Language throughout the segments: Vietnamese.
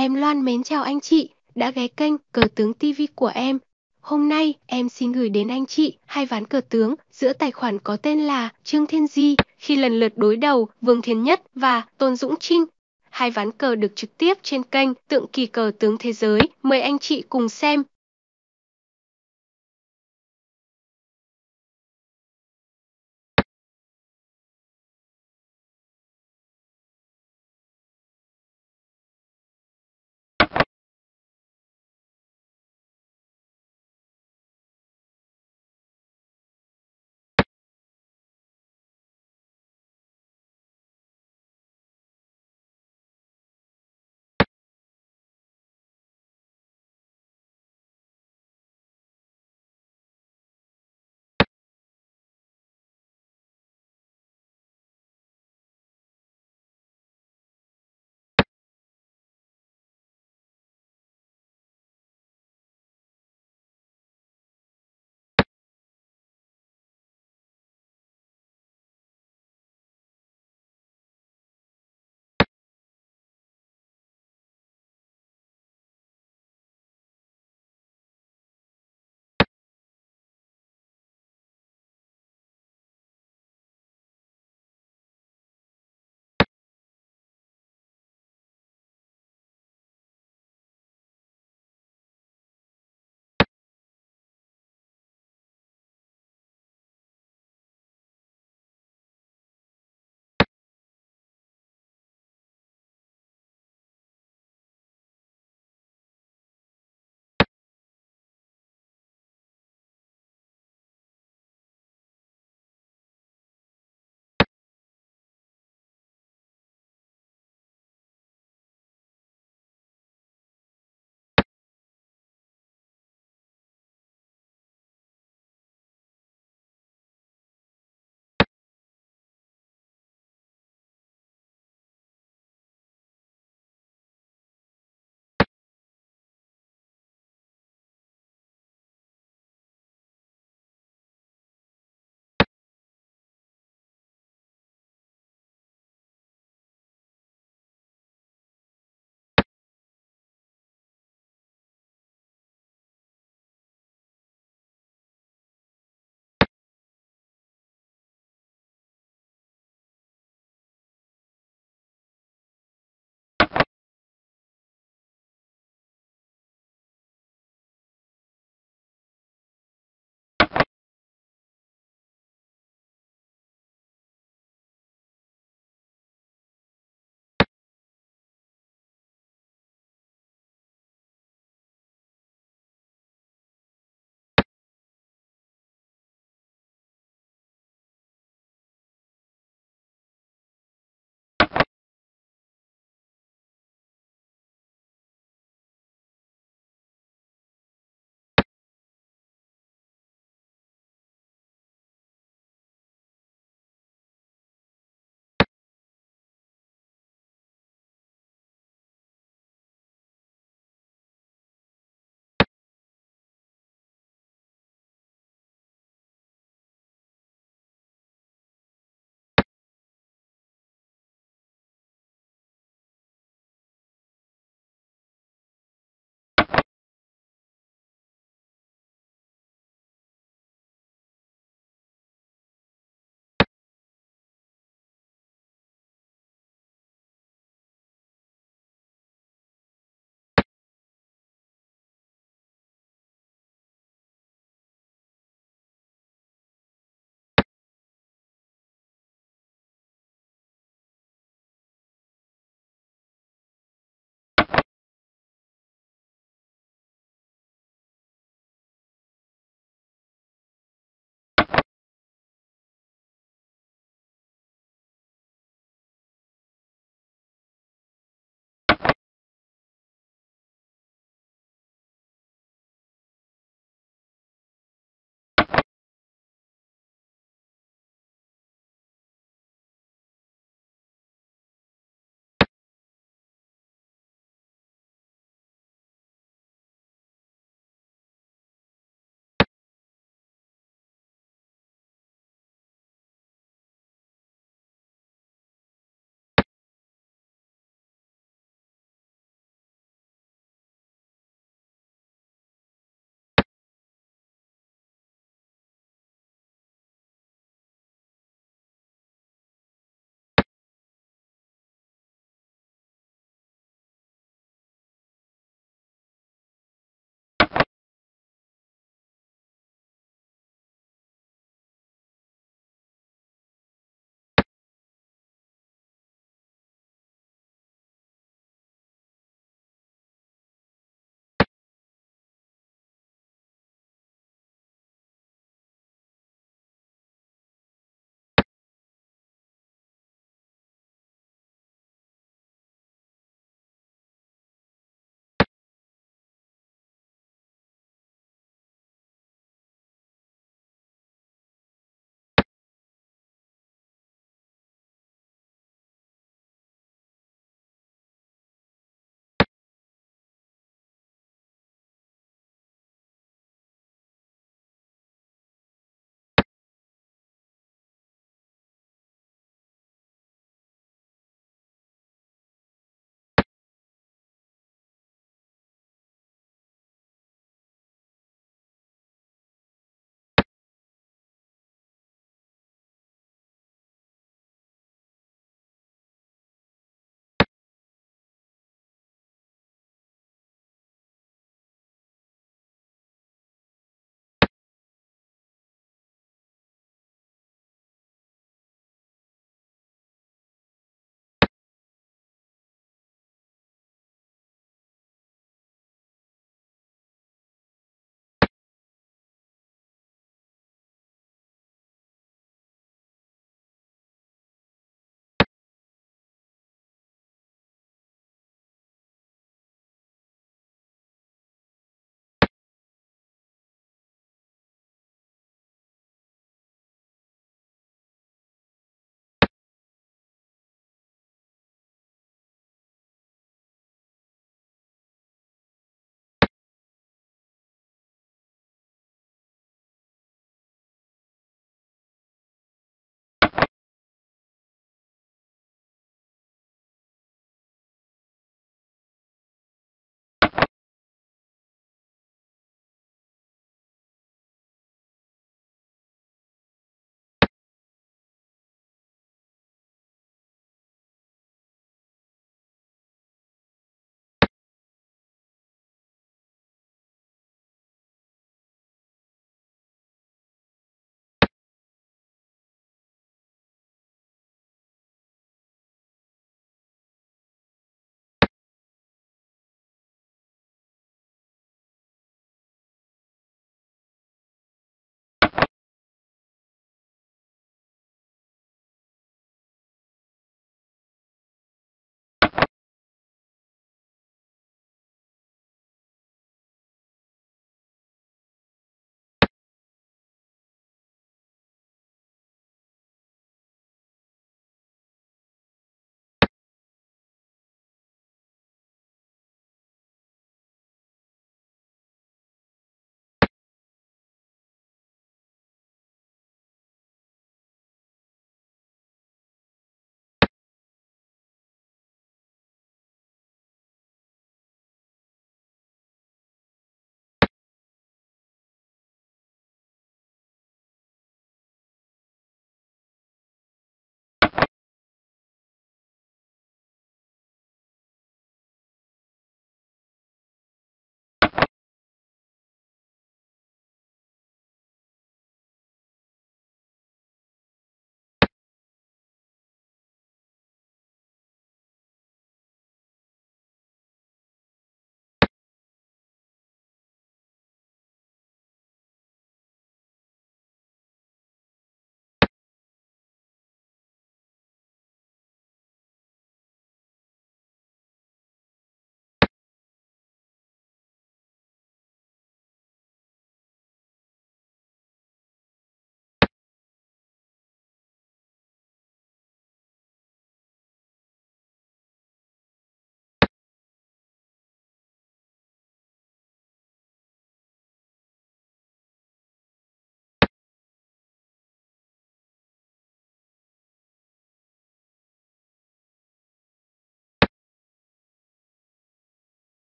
Em Loan mến chào anh chị, đã ghé kênh Cờ Tướng TV của em. Hôm nay, em xin gửi đến anh chị hai ván cờ tướng giữa tài khoản có tên là Trương Thiên Di khi lần lượt đối đầu Vương Thiên Nhất và Tôn Dũng Trinh. Hai ván cờ được trực tiếp trên kênh Tượng Kỳ Cờ Tướng Thế Giới. Mời anh chị cùng xem.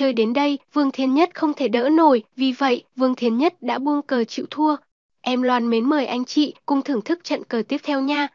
Chơi đến đây, Vương Thiên Nhất không thể đỡ nổi, vì vậy, Vương Thiên Nhất đã buông cờ chịu thua. Em Loan mến mời anh chị cùng thưởng thức trận cờ tiếp theo nha,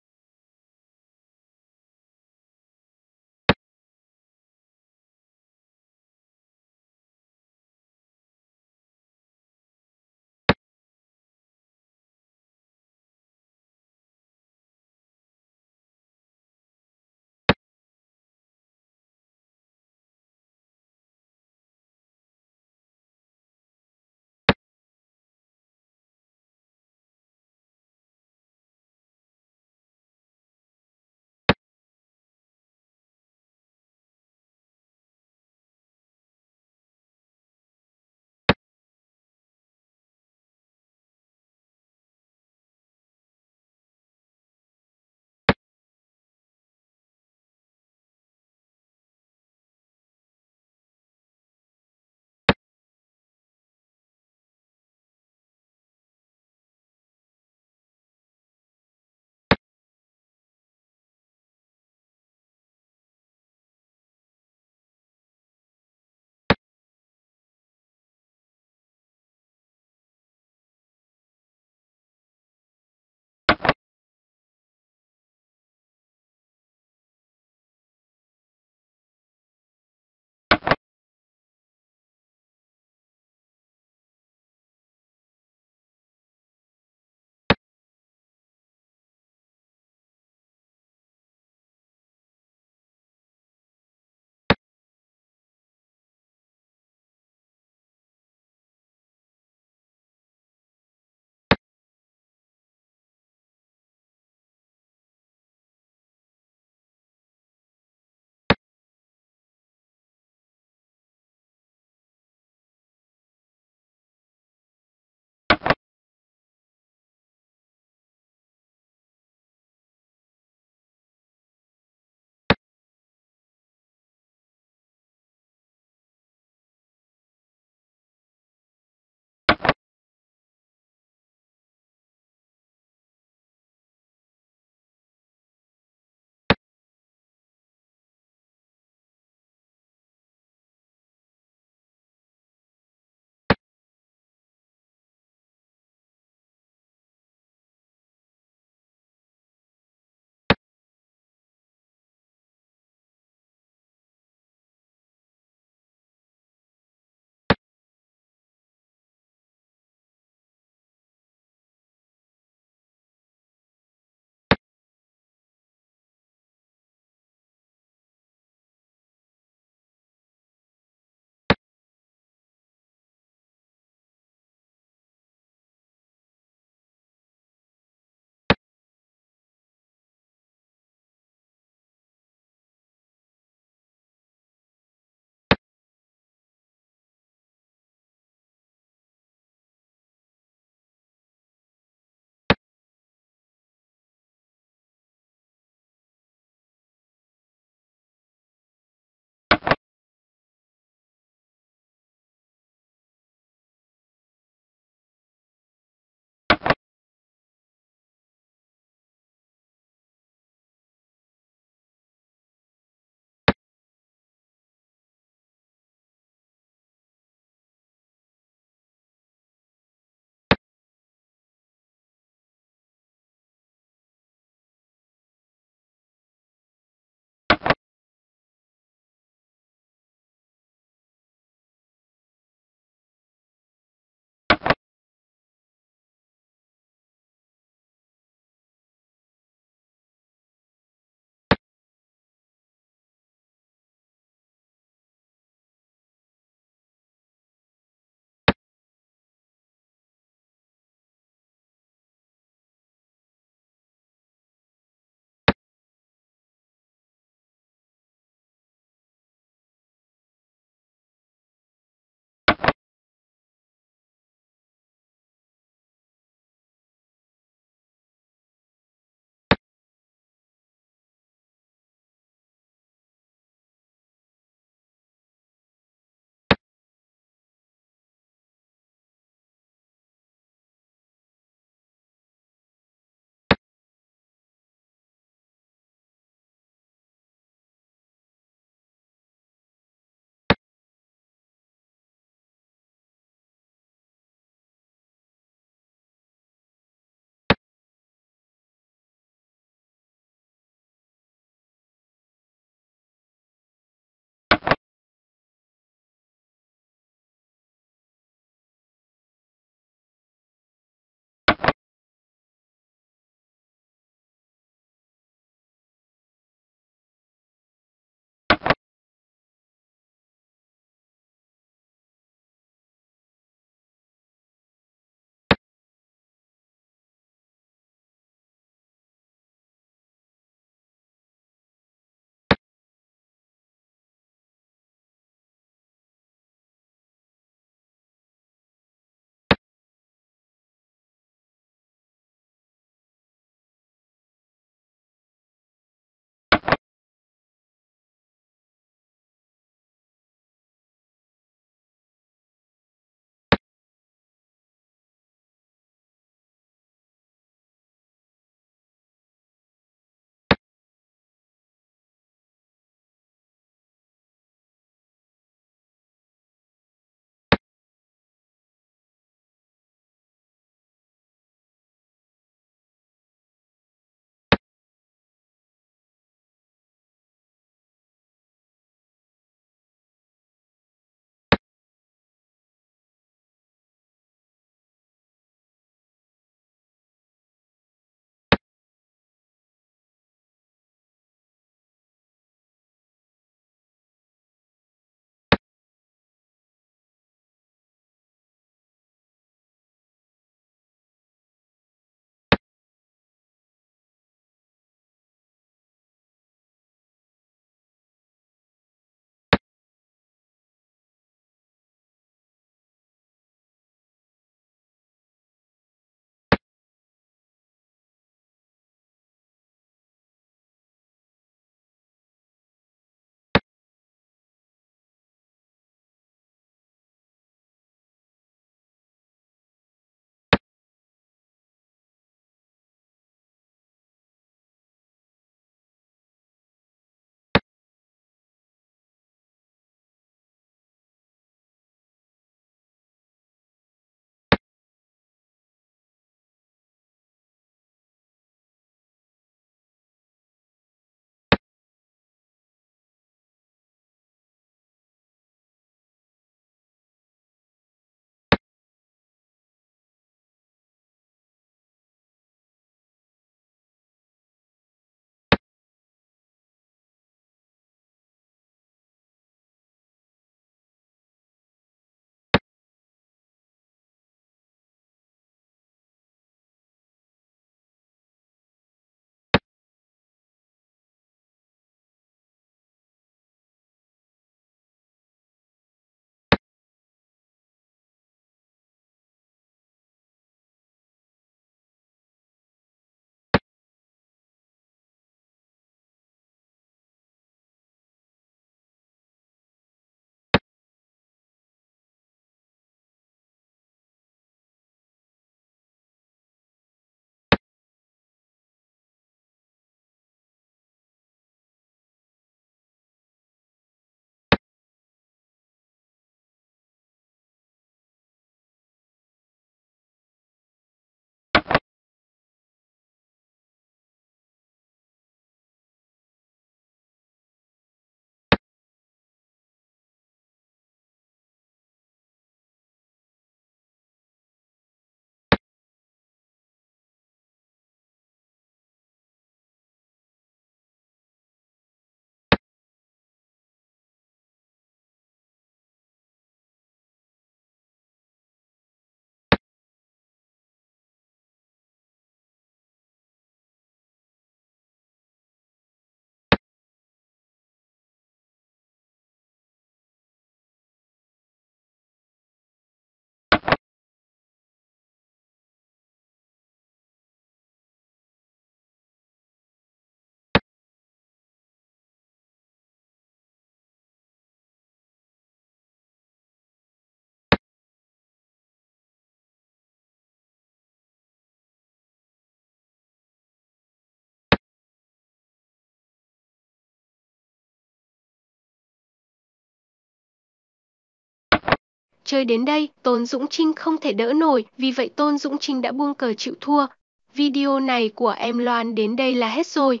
Chơi đến đây, Tôn Dũng Trinh không thể đỡ nổi, vì vậy Tôn Dũng Trinh đã buông cờ chịu thua. Video này của em Loan đến đây là hết rồi.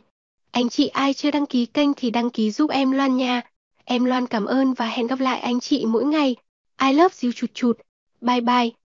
Anh chị ai chưa đăng ký kênh thì đăng ký giúp em Loan nha. Em Loan cảm ơn và hẹn gặp lại anh chị mỗi ngày. I love you chụt chụt. Bye bye.